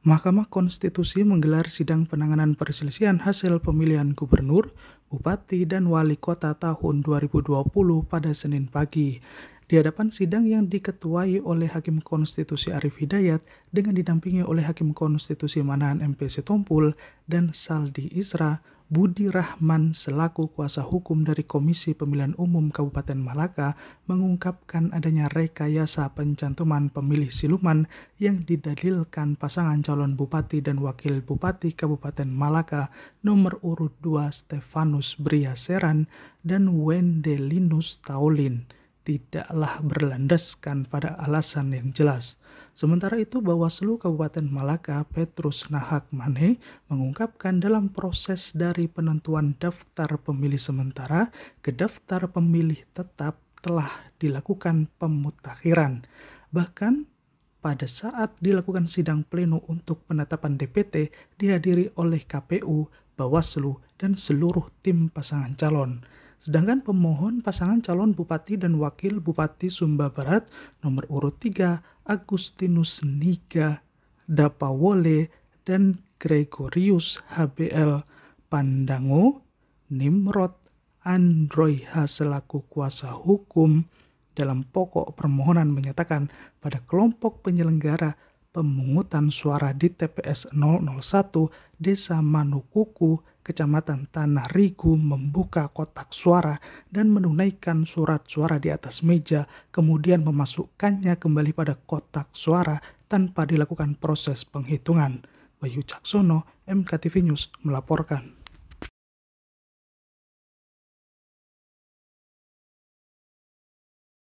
Mahkamah Konstitusi menggelar sidang penanganan perselisihan hasil pemilihan gubernur, bupati, dan wali kota tahun 2020 pada Senin pagi. Di hadapan sidang yang diketuai oleh Hakim Konstitusi Arif Hidayat dengan didampingi oleh Hakim Konstitusi Manahan MPC Tumpul dan Saldi Isra, Budi Rahman selaku kuasa hukum dari Komisi Pemilihan Umum Kabupaten Malaka mengungkapkan adanya rekayasa pencantuman pemilih siluman yang didalilkan pasangan calon bupati dan wakil bupati Kabupaten Malaka nomor urut 2 Stefanus Briaseran dan Wendelinus Taulin tidaklah berlandaskan pada alasan yang jelas. Sementara itu, Bawaslu Kabupaten Malaka Petrus Nahak Mane mengungkapkan dalam proses dari penentuan daftar pemilih sementara ke daftar pemilih tetap telah dilakukan pemutakhiran. Bahkan pada saat dilakukan sidang pleno untuk penetapan DPT dihadiri oleh KPU, Bawaslu, dan seluruh tim pasangan calon. Sedangkan pemohon pasangan calon Bupati dan Wakil Bupati Sumba Barat nomor urut 3 Agustinus Niga Dapawole dan Gregorius HBL Pandango Nimrod Androiha selaku kuasa hukum dalam pokok permohonan menyatakan pada kelompok penyelenggara pemungutan suara di TPS 001 Desa Manukuku Kecamatan Tanah Rigu membuka kotak suara dan menunaikan surat suara di atas meja, kemudian memasukkannya kembali pada kotak suara tanpa dilakukan proses penghitungan. Bayu Caksono, MKTV News melaporkan.